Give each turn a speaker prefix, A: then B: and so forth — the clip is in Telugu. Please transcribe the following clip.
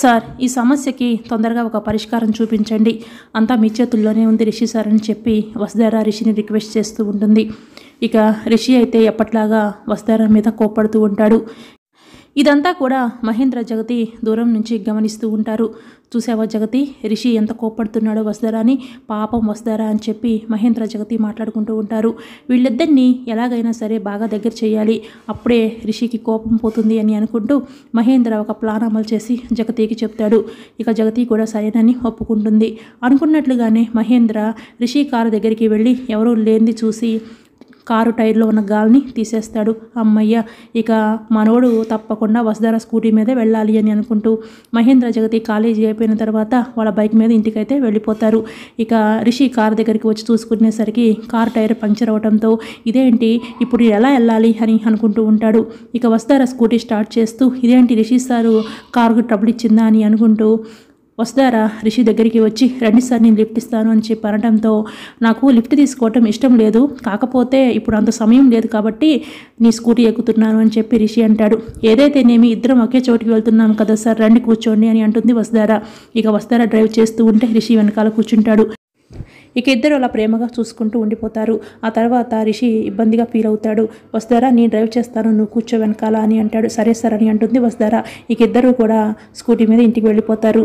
A: సార్ ఈ సమస్యకి తొందరగా ఒక పరిష్కారం చూపించండి అంతా మీ చేతుల్లోనే ఉంది రిషి సార్ అని చెప్పి వసుధారా రిషిని రిక్వెస్ట్ చేస్తూ ఉంటుంది ఇక రిషి అయితే ఎప్పట్లాగా వస్తారా మీద కోపడుతూ ఉంటాడు ఇదంతా కూడా మహేంద్ర జగతి దూరం నుంచి గమనిస్తూ ఉంటారు చూసావా జగతి రిషి ఎంత కోప్పడుతున్నాడో అని పాపం వస్తారా అని చెప్పి మహేంద్ర జగతి మాట్లాడుకుంటూ ఉంటారు వీళ్ళిద్దరినీ ఎలాగైనా సరే బాగా దగ్గర చేయాలి అప్పుడే రిషికి కోపం పోతుంది అని అనుకుంటూ మహేంద్ర ఒక ప్లాన్ అమలు చేసి జగతికి చెప్తాడు ఇక జగతి కూడా సరేనని ఒప్పుకుంటుంది అనుకున్నట్లుగానే మహేంద్ర రిషి కారు దగ్గరికి వెళ్ళి ఎవరూ లేనిది చూసి కారు టైర్లో ఉన్న గాలిని తీసేస్తాడు అమ్మయ్య ఇక మనోడు తప్పకుండా వసుధార స్కూటీ మీదే వెళ్ళాలి అని అనుకుంటూ మహేంద్ర జగతి కాలేజీ అయిపోయిన తర్వాత వాళ్ళ బైక్ మీద ఇంటికైతే వెళ్ళిపోతారు ఇక రిషి కారు దగ్గరికి వచ్చి చూసుకునేసరికి కారు టైర్ పంక్చర్ అవడంతో ఇదేంటి ఇప్పుడు ఎలా వెళ్ళాలి అని అనుకుంటూ ఉంటాడు ఇక వసుధార స్కూటీ స్టార్ట్ చేస్తూ ఇదేంటి రిషి సారు కారుకు ట్రబుల్ ఇచ్చిందా అని అనుకుంటూ వస్తారా రిషి దగ్గరికి వచ్చి రండి సార్ నేను లిఫ్ట్ ఇస్తాను అని చెప్పి అనడంతో నాకు లిఫ్ట్ తీసుకోవటం ఇష్టం లేదు కాకపోతే ఇప్పుడు అంత సమయం లేదు కాబట్టి నీ స్కూటీ ఎక్కుతున్నాను అని చెప్పి రిషి అంటాడు ఏదైతేనేమి ఇద్దరం ఒకే చోటుకి వెళ్తున్నాం కదా సార్ రండి కూర్చోండి అని అంటుంది వస్తారా ఇక వస్తారా డ్రైవ్ చేస్తూ ఉంటే రిషి వెనకాల కూర్చుంటాడు ఇక ఇద్దరు అలా ప్రేమగా చూసుకుంటూ ఉండిపోతారు ఆ తర్వాత రిషి ఇబ్బందిగా ఫీల్ అవుతాడు వస్తారా నేను డ్రైవ్ చేస్తాను నువ్వు కూర్చో వెనకాల అని అంటాడు సరే సార్ అని అంటుంది వస్తారా ఇక ఇద్దరు కూడా స్కూటీ మీద ఇంటికి వెళ్ళిపోతారు